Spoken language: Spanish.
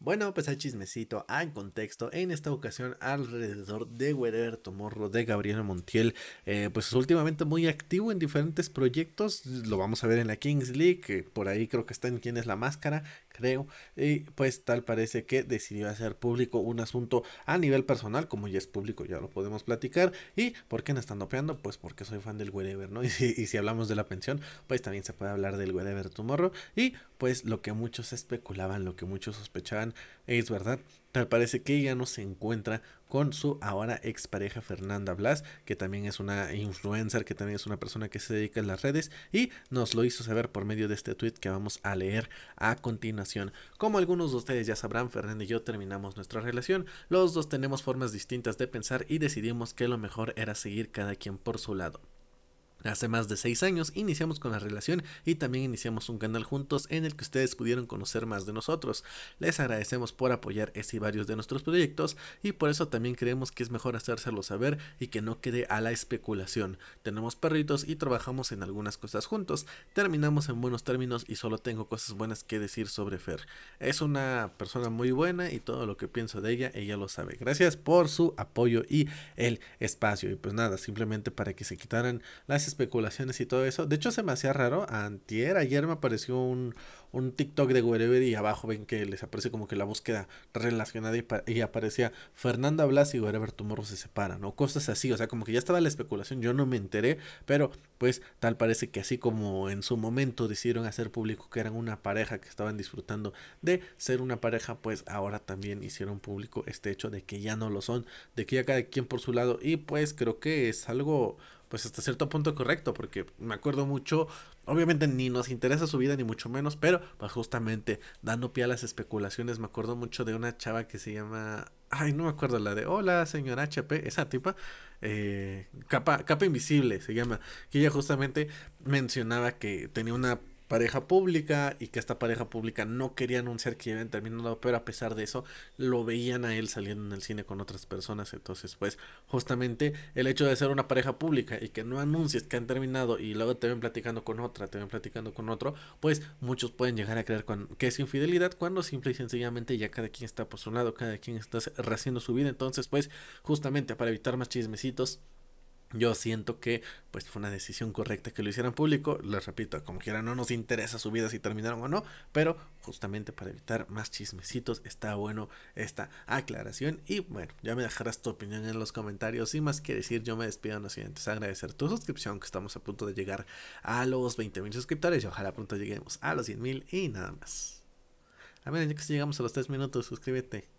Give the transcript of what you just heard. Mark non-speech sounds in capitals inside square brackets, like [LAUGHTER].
Bueno, pues a chismecito, hay contexto, en esta ocasión alrededor de Wherever Tomorrow de Gabriel Montiel, eh, pues últimamente muy activo en diferentes proyectos, lo vamos a ver en la Kings League, por ahí creo que está en quién es la máscara, creo, y pues tal parece que decidió hacer público un asunto a nivel personal, como ya es público, ya lo podemos platicar, y ¿por qué no están dopeando? Pues porque soy fan del Wherever, ¿no? [LAUGHS] Y si, y si hablamos de la pensión, pues también se puede hablar del Wherever Tomorrow, y pues lo que muchos especulaban, lo que muchos sospechaban, es verdad. me parece que ella no se encuentra con su ahora expareja Fernanda Blas, que también es una influencer, que también es una persona que se dedica a las redes y nos lo hizo saber por medio de este tweet que vamos a leer a continuación. Como algunos de ustedes ya sabrán, Fernanda y yo terminamos nuestra relación, los dos tenemos formas distintas de pensar y decidimos que lo mejor era seguir cada quien por su lado. Hace más de seis años iniciamos con la relación y también iniciamos un canal juntos en el que ustedes pudieron conocer más de nosotros. Les agradecemos por apoyar este y varios de nuestros proyectos y por eso también creemos que es mejor hacérselo saber y que no quede a la especulación. Tenemos perritos y trabajamos en algunas cosas juntos, terminamos en buenos términos y solo tengo cosas buenas que decir sobre Fer. Es una persona muy buena y todo lo que pienso de ella, ella lo sabe. Gracias por su apoyo y el espacio. Y pues nada, simplemente para que se quitaran las especulaciones y todo eso. De hecho, se me hacía raro. Antier, ayer me apareció un, un TikTok de Wherever y abajo ven que les aparece como que la búsqueda relacionada y, aparecía Fernanda Blas y Wherever Tomorrow se separan, o cosas así, o sea, como que ya estaba la especulación, yo no me enteré, pero pues tal parece que así como en su momento decidieron hacer público que eran una pareja que estaban disfrutando de ser una pareja, pues ahora también hicieron público este hecho de que ya no lo son, de que ya cada quien por su lado y pues creo que es algo pues hasta cierto punto correcto, porque me acuerdo mucho Obviamente ni nos interesa su vida, ni mucho menos, pero pues justamente dando pie a las especulaciones, me acuerdo mucho de una chava que se llama... Ay, no me acuerdo, la de Hola, señora HP, esa tipa, eh, capa, capa invisible se llama, que ella justamente mencionaba que tenía una pareja pública y que esta pareja pública no quería anunciar que habían terminado pero a pesar de eso lo veían a él saliendo en el cine con otras personas. Entonces, pues justamente el hecho de ser una pareja pública y que no anuncies que han terminado y luego te ven platicando con otra, te ven platicando con otro, pues muchos pueden llegar a creer que es infidelidad cuando simple y sencillamente ya cada quien está por su lado, cada quien está haciendo su vida. Entonces, pues justamente para evitar más chismecitos, yo siento que pues fue una decisión correcta que lo hicieran público. Les repito, como quiera, no nos interesa su vida si terminaron o no, pero justamente para evitar más chismecitos está bueno esta aclaración. Y bueno, ya me dejarás tu opinión en los comentarios. Sin más que decir, yo me despido en los siguientes. Agradecer tu suscripción, que estamos a punto de llegar a los mil suscriptores y ojalá pronto lleguemos a los mil y nada más. A ver, ya que si llegamos a los 3 minutos, suscríbete.